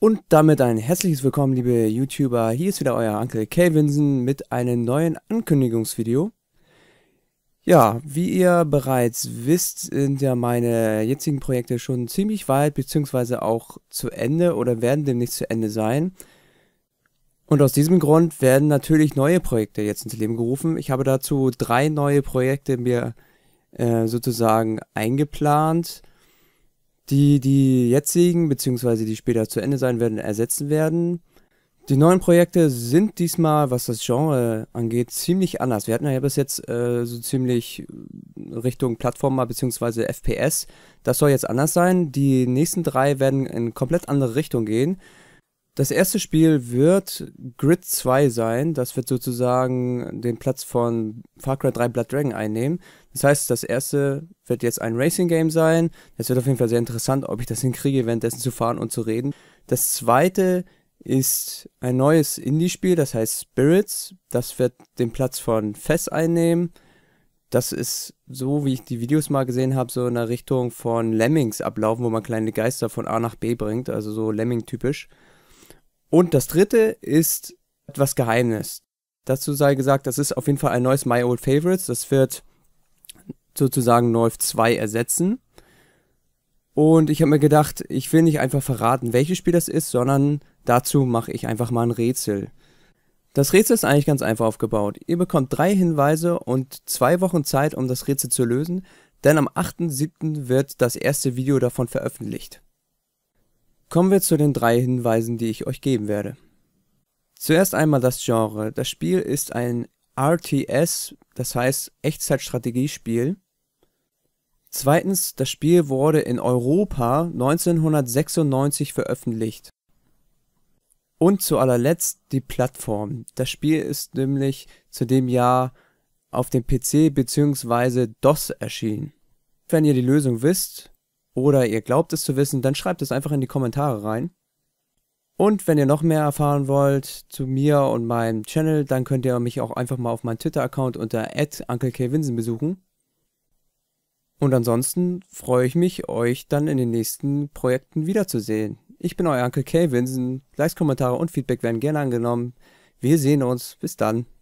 Und damit ein herzliches Willkommen, liebe YouTuber. Hier ist wieder euer Onkel Kelvinson mit einem neuen Ankündigungsvideo. Ja, wie ihr bereits wisst, sind ja meine jetzigen Projekte schon ziemlich weit, beziehungsweise auch zu Ende oder werden demnächst zu Ende sein. Und aus diesem Grund werden natürlich neue Projekte jetzt ins Leben gerufen. Ich habe dazu drei neue Projekte mir äh, sozusagen eingeplant die die jetzigen beziehungsweise die später zu Ende sein werden, ersetzen werden. Die neuen Projekte sind diesmal, was das Genre angeht, ziemlich anders. Wir hatten ja bis jetzt äh, so ziemlich äh, Richtung Plattformer beziehungsweise FPS. Das soll jetzt anders sein. Die nächsten drei werden in komplett andere Richtung gehen. Das erste Spiel wird Grid 2 sein. Das wird sozusagen den Platz von Far Cry 3 Blood Dragon einnehmen. Das heißt, das erste wird jetzt ein Racing Game sein. Es wird auf jeden Fall sehr interessant, ob ich das hinkriege, währenddessen zu fahren und zu reden. Das zweite ist ein neues Indie-Spiel, das heißt Spirits. Das wird den Platz von Fess einnehmen. Das ist so, wie ich die Videos mal gesehen habe, so in der Richtung von Lemmings ablaufen, wo man kleine Geister von A nach B bringt, also so Lemming-typisch. Und das dritte ist etwas Geheimnis. Dazu sei gesagt, das ist auf jeden Fall ein neues My Old Favorites. Das wird sozusagen Neuf 2 ersetzen. Und ich habe mir gedacht, ich will nicht einfach verraten, welches Spiel das ist, sondern dazu mache ich einfach mal ein Rätsel. Das Rätsel ist eigentlich ganz einfach aufgebaut. Ihr bekommt drei Hinweise und zwei Wochen Zeit, um das Rätsel zu lösen, denn am 8.7. wird das erste Video davon veröffentlicht. Kommen wir zu den drei Hinweisen, die ich euch geben werde. Zuerst einmal das Genre. Das Spiel ist ein RTS, das heißt Echtzeitstrategiespiel. Zweitens, das Spiel wurde in Europa 1996 veröffentlicht. Und zu allerletzt die Plattform. Das Spiel ist nämlich zu dem Jahr auf dem PC bzw. DOS erschienen. Wenn ihr die Lösung wisst, oder ihr glaubt es zu wissen, dann schreibt es einfach in die Kommentare rein. Und wenn ihr noch mehr erfahren wollt zu mir und meinem Channel, dann könnt ihr mich auch einfach mal auf meinem Twitter-Account unter @unclekwinsen besuchen. Und ansonsten freue ich mich, euch dann in den nächsten Projekten wiederzusehen. Ich bin euer Uncle K. Winsen. Likes, Kommentare und Feedback werden gerne angenommen. Wir sehen uns. Bis dann.